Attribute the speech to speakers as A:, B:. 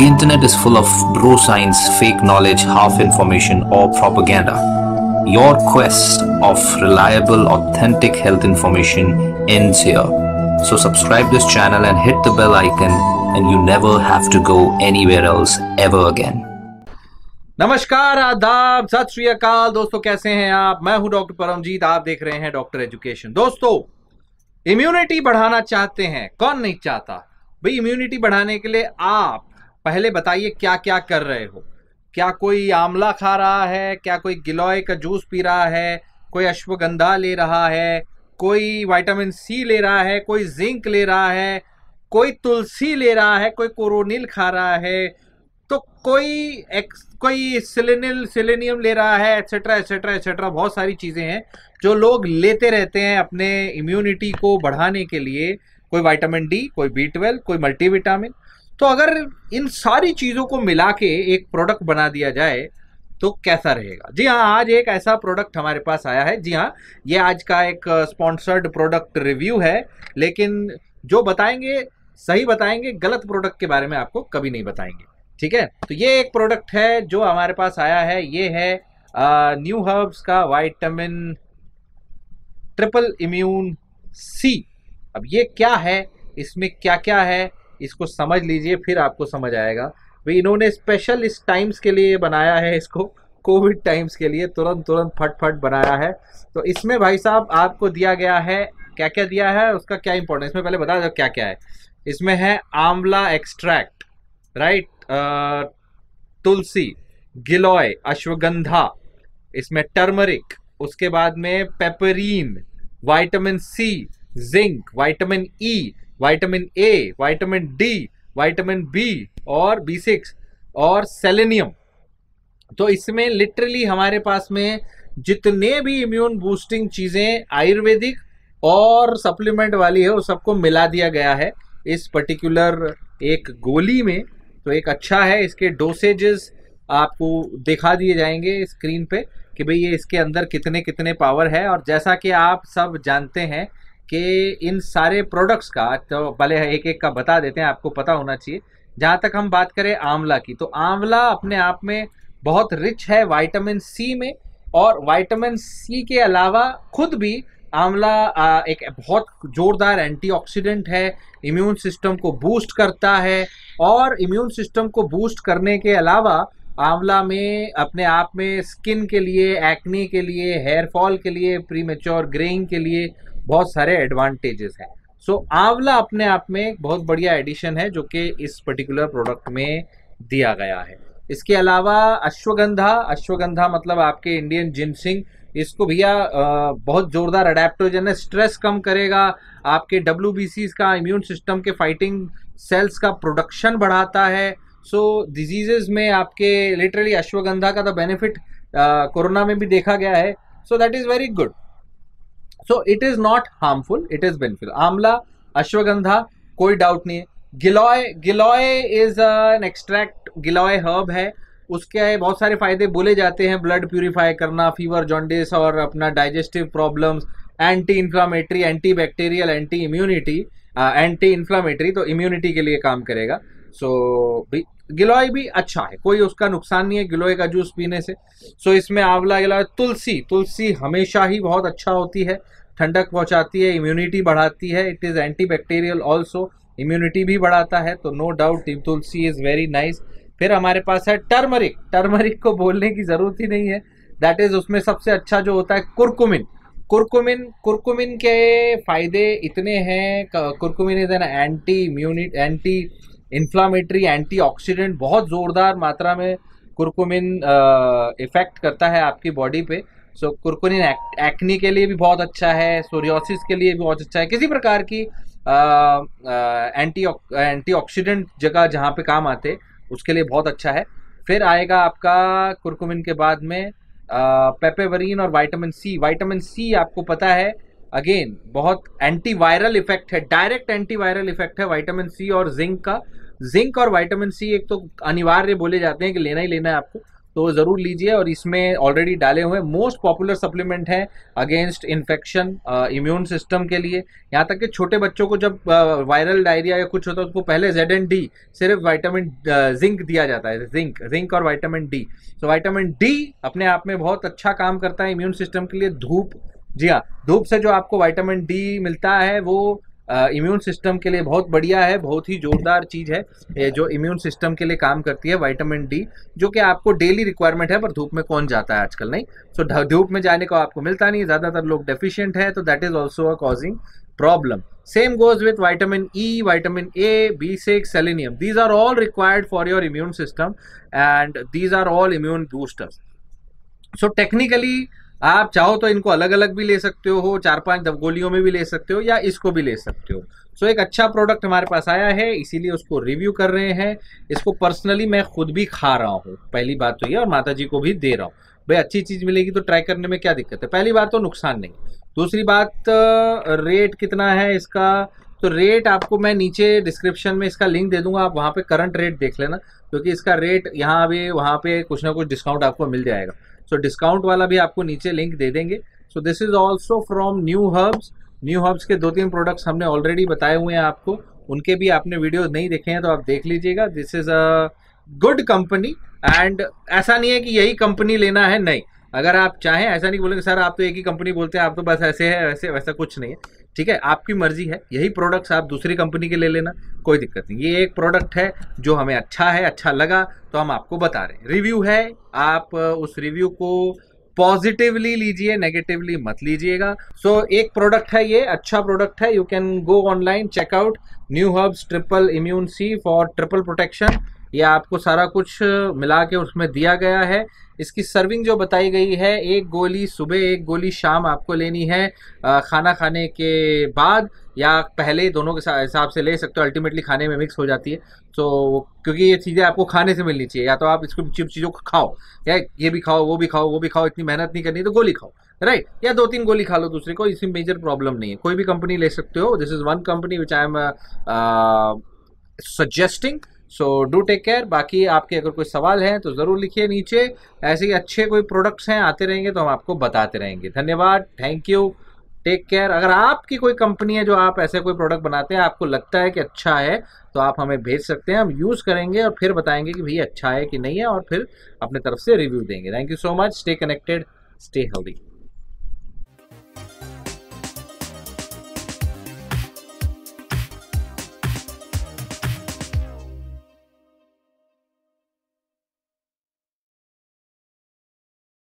A: The internet is full of bro science, fake knowledge, half information, or propaganda. Your quest of reliable, authentic health information ends here. So subscribe this channel and hit the bell icon and you never have to go anywhere else ever again. नमस्कार आदाब सत श्री अकाल दोस्तों कैसे हैं आप मैं हूं डॉक्टर परमजीत आप देख रहे हैं डॉक्टर एजुकेशन दोस्तों इम्यूनिटी बढ़ाना चाहते हैं कौन नहीं चाहता भाई इम्यूनिटी बढ़ाने के लिए आप पहले बताइए क्या क्या कर रहे हो क्या कोई आंवला खा रहा है क्या कोई गिलोय का जूस पी रहा है कोई अश्वगंधा ले रहा है कोई विटामिन सी ले रहा है कोई जिंक ले रहा है कोई तुलसी ले रहा है कोई कोरोनिल खा रहा है तो कोई एक, कोई सिलेनिल सिलेनियम ले रहा है एक्सेट्रा एक्सेट्रा एक्सेट्रा बहुत सारी चीज़ें हैं जो लोग लेते रहते हैं अपने इम्यूनिटी को बढ़ाने के लिए कोई विटामिन डी कोई बी ट्वेल्व कोई मल्टीविटामिन तो अगर इन सारी चीज़ों को मिला के एक प्रोडक्ट बना दिया जाए तो कैसा रहेगा जी हाँ आज एक ऐसा प्रोडक्ट हमारे पास आया है जी हाँ ये आज का एक स्पॉन्सर्ड प्रोडक्ट रिव्यू है लेकिन जो बताएंगे सही बताएंगे गलत प्रोडक्ट के बारे में आपको कभी नहीं बताएंगे ठीक है तो ये एक प्रोडक्ट है जो हमारे पास आया है ये है न्यू हर्ब्स का वाइटामिन ट्रिपल इम्यून सी अब ये क्या है इसमें क्या क्या है इसको समझ लीजिए फिर आपको समझ आएगा भाई तो इन्होंने स्पेशल इस टाइम्स के लिए बनाया है इसको कोविड टाइम्स के लिए तुरंत तुरंत फट फट बनाया है तो इसमें भाई साहब आपको दिया गया है क्या क्या दिया है उसका क्या इंपॉर्टेंस इसमें पहले बता दो क्या क्या है इसमें है आंवला एक्सट्रैक्ट राइट तुलसी गिलोय अश्वगंधा इसमें टर्मरिक उसके बाद में piperine vitamin C zinc vitamin E vitamin A vitamin D vitamin B और बी सिक्स और सेलेनियम तो इसमें लिटरली हमारे पास में जितने भी इम्यून बूस्टिंग चीज़ें आयुर्वेदिक और सप्लीमेंट वाली है वो सबको मिला दिया गया है इस पर्टिकुलर एक गोली में तो एक अच्छा है इसके डोसेजेस आपको दिखा दिए जाएंगे स्क्रीन पे कि भाई ये इसके अंदर कितने कितने पावर है और जैसा कि आप सब जानते हैं कि इन सारे प्रोडक्ट्स का तो भले एक एक का बता देते हैं आपको पता होना चाहिए जहाँ तक हम बात करें आंवला की तो आंवला अपने आप में बहुत रिच है वाइटामिन सी में और वाइटामिन सी के अलावा खुद भी आंवला एक बहुत ज़ोरदार एंटीऑक्सीडेंट है इम्यून सिस्टम को बूस्ट करता है और इम्यून सिस्टम को बूस्ट करने के अलावा आंवला में अपने आप में स्किन के लिए एक्ने के लिए हेयर फॉल के लिए प्री मेच्योर ग्रेइंग के लिए बहुत सारे एडवांटेजेस हैं सो so, आंवला अपने आप में एक बहुत बढ़िया एडिशन है जो कि इस पर्टिकुलर प्रोडक्ट में दिया गया है इसके अलावा अश्वगंधा अश्वगंधा मतलब आपके इंडियन जिनसिंग इसको भैया बहुत ज़ोरदार अडेप्टोजन है स्ट्रेस कम करेगा आपके डब्ल्यू का इम्यून सिस्टम के फाइटिंग सेल्स का प्रोडक्शन बढ़ाता है सो so, डिजीजेज में आपके लिटरली अश्वगंधा का तो बेनिफिट कोरोना में भी देखा गया है so that is very good so it is not harmful it is benefit amla ashwagandha कोई डाउट नहीं है giloy giloy is an extract giloy herb है उसके बहुत सारे फायदे बोले जाते हैं ब्लड प्यूरिफाई करना फीवर जॉन्डिस और अपना digestive problems anti inflammatory anti bacterial anti immunity anti inflammatory तो इम्यूनिटी के लिए काम करेगा सो so, गिलोय भी अच्छा है कोई उसका नुकसान नहीं है गिलोय का जूस पीने से सो इसमें आंवला गिलोय तुलसी तुलसी हमेशा ही बहुत अच्छा होती है ठंडक पहुंचाती है इम्यूनिटी बढ़ाती है it is anti bacterial also immunity भी बढ़ाता है तो no doubt tulsi is very nice फिर हमारे पास है टर्मरिक टर्मरिक को बोलने की ज़रूरत ही नहीं है दैट इज़ उसमें सबसे अच्छा जो होता है कुरकुमिन कुरकुमिन कुरकुमिन के फ़ायदे इतने हैं curcumin is an anti immunity anti inflammatory antioxidant बहुत ज़ोरदार मात्रा में कुरकुमिन इफ़ेक्ट uh, करता है आपकी बॉडी पे सो so, कुरकुमिन एक्नी के लिए भी बहुत अच्छा है सोरियोसिस के लिए भी बहुत अच्छा है किसी प्रकार की एंटी uh, एंटीऑक्सीडेंट uh, जगह जहाँ पे काम आते उसके लिए बहुत अच्छा है फिर आएगा आपका कुरकुमिन के बाद में पेपेवरीन और वाइटामिन सी वाइटामिन सी आपको पता है अगेन बहुत एंटीवायरल इफेक्ट है डायरेक्ट एंटीवायरल इफेक्ट है वाइटामिन सी और जिंक का जिंक और वाइटामिन सी एक तो अनिवार्य बोले जाते हैं कि लेना ही लेना है आपको तो ज़रूर लीजिए और इसमें ऑलरेडी डाले हुए मोस्ट पॉपुलर सप्लीमेंट है अगेंस्ट इन्फेक्शन इम्यून सिस्टम के लिए यहाँ तक कि छोटे बच्चों को जब वायरल uh, डायरिया या कुछ होता है तो उसको पहले जेड एंड डी सिर्फ वाइटामिन जिंक uh, दिया जाता है जिंक जिंक और वाइटामिन डी तो वाइटामिन डी अपने आप में बहुत अच्छा काम करता है इम्यून सिस्टम के लिए धूप जी हाँ धूप से जो आपको वाइटामिन डी मिलता है वो इम्यून सिस्टम के लिए बहुत बढ़िया है बहुत ही जोरदार चीज़ है ये जो इम्यून सिस्टम के लिए काम करती है वाइटामिन डी जो कि आपको डेली रिक्वायरमेंट है पर धूप में कौन जाता है आजकल नहीं सो so, धूप में जाने को आपको मिलता नहीं ज़्यादातर लोग डेफिशियंट है तो that is also a causing problem same goes with vitamin E vitamin A B six selenium these are all required for your immune system and these are all immune boosters so technically आप चाहो तो इनको अलग अलग भी ले सकते हो चार पांच गोलियों में भी ले सकते हो या इसको भी ले सकते हो सो एक अच्छा प्रोडक्ट हमारे पास आया है इसीलिए उसको रिव्यू कर रहे हैं इसको पर्सनली मैं खुद भी खा रहा हूँ पहली बात तो ये और माता जी को भी दे रहा हूँ भाई अच्छी चीज़ मिलेगी तो ट्राई करने में क्या दिक्कत है पहली बात तो नुकसान नहीं दूसरी बात रेट कितना है इसका तो रेट आपको मैं नीचे डिस्क्रिप्शन में इसका लिंक दे दूंगा आप वहाँ पे करंट रेट देख लेना क्योंकि तो इसका रेट यहाँ अभी वहाँ पे कुछ ना कुछ डिस्काउंट आपको मिल जाएगा सो डिस्काउंट वाला भी आपको नीचे लिंक दे देंगे so this is also from new herbs new herbs के दो तीन प्रोडक्ट्स हमने ऑलरेडी बताए हुए हैं आपको उनके भी आपने वीडियो नहीं देखे हैं तो आप देख लीजिएगा this is a good company and ऐसा नहीं है कि यही कंपनी लेना है नहीं अगर आप चाहें ऐसा नहीं बोलेंगे सर आप तो एक ही कंपनी बोलते हैं आप तो बस ऐसे है वैसे वैसा कुछ नहीं है ठीक है आपकी मर्जी है यही प्रोडक्ट्स आप दूसरी कंपनी के ले लेना कोई दिक्कत नहीं ये एक प्रोडक्ट है जो हमें अच्छा है अच्छा लगा तो हम आपको बता रहे हैं रिव्यू है आप उस रिव्यू को पॉजिटिवली लीजिए नेगेटिवली मत लीजिएगा सो so, एक प्रोडक्ट है ये अच्छा प्रोडक्ट है you can go online check out new herbs triple immune C for triple protection ये आपको सारा कुछ मिला के उसमें दिया गया है इसकी सर्विंग जो बताई गई है एक गोली सुबह एक गोली शाम आपको लेनी है खाना खाने के बाद या पहले दोनों के हिसाब से ले सकते हो अल्टीमेटली खाने में मिक्स हो जाती है तो क्योंकि ये चीज़ें आपको खाने से मिलनी चाहिए या तो आप इसको चीज़ों को खाओ या ये भी खाओ वो भी खाओ वो भी खाओ इतनी मेहनत नहीं करनी तो गोली खाओ राइट right. या दो तीन गोली खा लो दूसरे को इसमें मेजर प्रॉब्लम नहीं है कोई भी कंपनी ले सकते हो this is one company which I am suggesting so do take care बाकी आपके अगर कोई सवाल हैं तो ज़रूर लिखिए नीचे ऐसे ही अच्छे कोई प्रोडक्ट्स हैं आते रहेंगे तो हम आपको बताते रहेंगे धन्यवाद थैंक यू टेक केयर अगर आपकी कोई कंपनी है जो आप ऐसे कोई प्रोडक्ट बनाते हैं आपको लगता है कि अच्छा है तो आप हमें भेज सकते हैं हम यूज़ करेंगे और फिर बताएंगे कि भैया अच्छा है कि नहीं है और फिर अपने तरफ से रिव्यू देंगे thank you so much stay connected stay healthy